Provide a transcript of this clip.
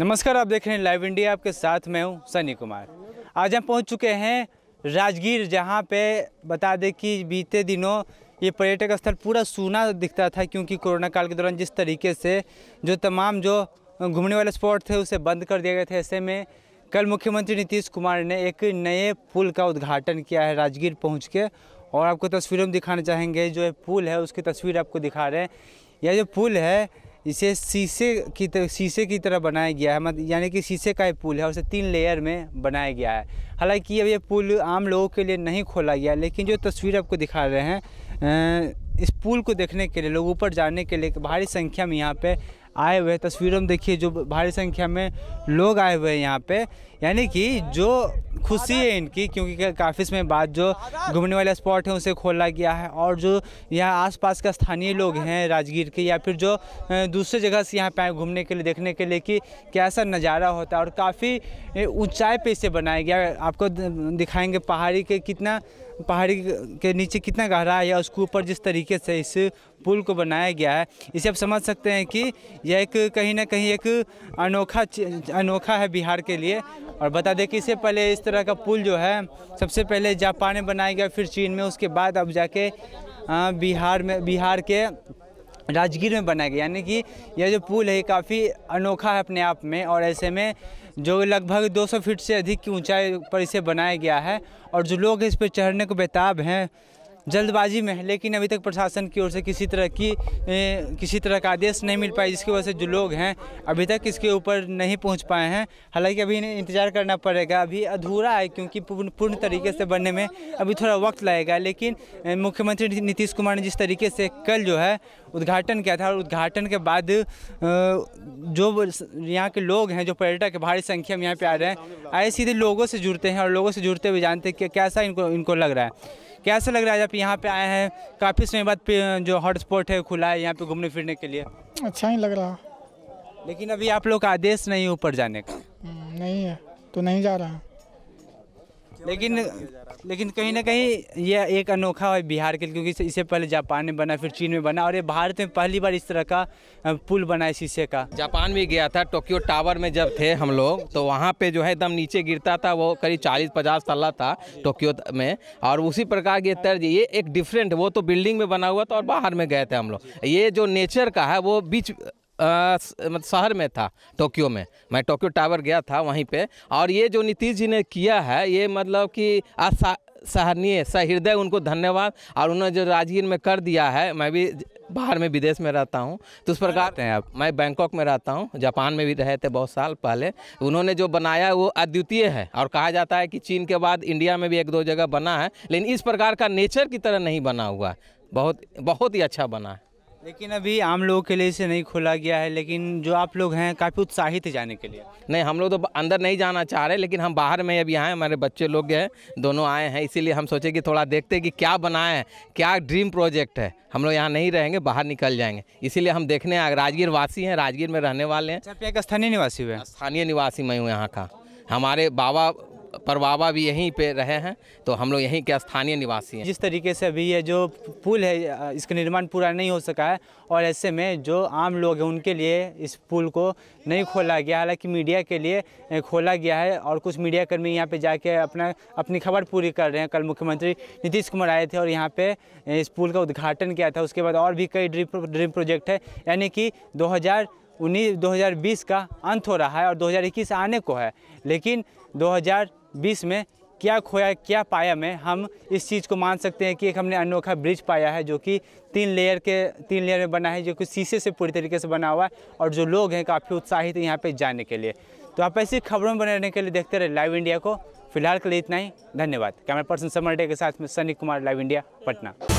नमस्कार आप देख रहे हैं लाइव इंडिया आपके साथ मैं हूं सनी कुमार आज हम पहुंच चुके हैं राजगीर जहां पे बता दें कि बीते दिनों ये पर्यटक स्थल पूरा सूना दिखता था क्योंकि कोरोना काल के दौरान जिस तरीके से जो तमाम जो घूमने वाले स्पॉट थे उसे बंद कर दिया गए थे ऐसे में कल मुख्यमंत्री नीतीश कुमार ने एक नए पुल का उद्घाटन किया है राजगीर पहुँच के और आपको तस्वीरों में दिखाना चाहेंगे जो पुल है उसकी तस्वीर आपको दिखा रहे हैं यह जो पुल है इसे शीशे की तरह शीशे की तरह बनाया गया है मतलब यानी कि शीशे का ये पुल है उसे तीन लेयर में बनाया गया है हालांकि अब ये पुल आम लोगों के लिए नहीं खोला गया लेकिन जो तस्वीर आपको दिखा रहे हैं इस पुल को देखने के लिए लोग ऊपर जाने के लिए भारी संख्या में यहाँ पे आए हुए तस्वीरों में देखिए जो भारी संख्या में लोग आए हुए हैं यहाँ पे यानी कि जो खुशी है इनकी क्योंकि काफ़ी समय बाद जो घूमने वाला स्पॉट है उसे खोला गया है और जो यहाँ आसपास का स्थानीय लोग हैं राजगीर के या फिर जो दूसरे जगह से यहाँ पे आए घूमने के लिए देखने के लिए कि कैसा नज़ारा होता है और काफ़ी ऊंचाई पे इसे बनाया गया आपको दिखाएंगे पहाड़ी के कितना पहाड़ी के नीचे कितना गहरा है या उसके ऊपर जिस तरीके से इस पुल को बनाया गया है इसे आप समझ सकते हैं कि यह एक कहीं ना कहीं एक अनोखा अनोखा है बिहार के लिए और बता दें कि इससे पहले इस तरह का पुल जो है सबसे पहले जापान में बनाया गया फिर चीन में उसके बाद अब जाके बिहार में बिहार के राजगीर में बनाया गया यानी कि यह जो पुल है काफ़ी अनोखा है अपने आप में और ऐसे में जो लगभग 200 फीट से अधिक की ऊंचाई पर इसे बनाया गया है और जो लोग इस पर चढ़ने को बेताब हैं जल्दबाजी में है लेकिन अभी तक प्रशासन की ओर से किसी तरह की ए, किसी तरह का आदेश नहीं मिल पाया जिसकी वजह से जो लोग हैं अभी तक इसके ऊपर नहीं पहुंच पाए हैं हालांकि अभी इन्हें इंतज़ार करना पड़ेगा अभी अधूरा है क्योंकि पूर्ण पूर्ण तरीके से बनने में अभी थोड़ा वक्त लगेगा लेकिन मुख्यमंत्री नीतीश कुमार ने जिस तरीके से कल जो है उद्घाटन किया था और उद्घाटन के बाद जो यहाँ के लोग हैं जो पर्यटक भारी संख्या में यहाँ पर आ रहे हैं आए सीधे लोगों से जुड़ते हैं और लोगों से जुड़ते हुए जानते हैं कि कैसा इनको इनको लग रहा है कैसा लग रहा है जब यहाँ पे आए हैं काफ़ी समय बाद जो हॉटस्पॉट है खुला है यहाँ पे घूमने फिरने के लिए अच्छा ही लग रहा लेकिन अभी आप लोग का आदेश नहीं ऊपर जाने का हम्म, नहीं है तो नहीं जा रहा लेकिन लेकिन कहीं ना कहीं यह एक अनोखा है बिहार के लिए क्योंकि इससे पहले जापान में बना फिर चीन में बना और ये भारत में पहली बार इस तरह का पुल बना है शीशे का जापान भी गया था टोक्यो टावर में जब थे हम लोग तो वहाँ पे जो है एकदम नीचे गिरता था वो करीब चालीस पचास तल्ला था टोक्यो में और उसी प्रकार की तर्ज ये एक डिफरेंट वो तो बिल्डिंग में बना हुआ था और बाहर में गए थे हम लोग ये जो नेचर का है वो बीच मतलब शहर में था टोक्यो में मैं टोक्यो टावर गया था वहीं पे और ये जो नीतीश जी ने किया है ये मतलब कि सहनीय सहृदय उनको धन्यवाद और उन्होंने जो राजगीर में कर दिया है मैं भी बाहर में विदेश में रहता हूँ तो उस प्रकार हैं अब मैं बैंकॉक में रहता हूँ जापान में भी रहे थे बहुत साल पहले उन्होंने जो बनाया वो अद्वितीय है और कहा जाता है कि चीन के बाद इंडिया में भी एक दो जगह बना है लेकिन इस प्रकार का नेचर की तरह नहीं बना हुआ है बहुत बहुत ही अच्छा बना है लेकिन अभी आम लोगों के लिए इसे नहीं खोला गया है लेकिन जो आप लोग हैं काफ़ी उत्साहित है जाने के लिए नहीं हम लोग तो अंदर नहीं जाना चाह रहे लेकिन हम बाहर में अभी आए हमारे बच्चे लोग हैं दोनों आए हैं इसीलिए हम सोचे कि थोड़ा देखते हैं कि क्या बनाए हैं क्या ड्रीम प्रोजेक्ट है हम लोग यहाँ नहीं रहेंगे बाहर निकल जाएंगे इसीलिए हम देखने आए राजगीर वासी हैं राजगीर में रहने वाले हैं अच्छा, स्थानीय निवासी हुए स्थानीय निवासी मैं हूँ यहाँ का हमारे बाबा पर बाबा भी यहीं पे रहे हैं तो हम लोग यहीं के स्थानीय निवासी हैं जिस तरीके से अभी ये जो पुल है इसका निर्माण पूरा नहीं हो सका है और ऐसे में जो आम लोग हैं उनके लिए इस पुल को नहीं खोला गया हालांकि मीडिया के लिए खोला गया है और कुछ मीडियाकर्मी यहाँ पे जाके अपना अपनी खबर पूरी कर रहे हैं कल मुख्यमंत्री नीतीश कुमार आए थे और यहाँ पे इस पुल का उद्घाटन किया था उसके बाद और भी कई ड्रीम ड्रीम प्रोजेक्ट है यानी कि दो उन्हीं 2020 का अंत हो रहा है और 2021 आने को है लेकिन 2020 में क्या खोया क्या पाया में हम इस चीज़ को मान सकते हैं कि एक हमने अनोखा ब्रिज पाया है जो कि तीन लेयर के तीन लेयर में बना है जो कि शीशे से पूरी तरीके से बना हुआ है और जो लोग हैं काफ़ी उत्साहित हैं यहाँ पर जाने के लिए तो आप ऐसी खबरों में बने रहने के लिए देखते रहे लाइव इंडिया को फिलहाल के लिए इतना ही धन्यवाद कैमरा पर्सन समर डे के साथ में सनी कुमार लाइव इंडिया पटना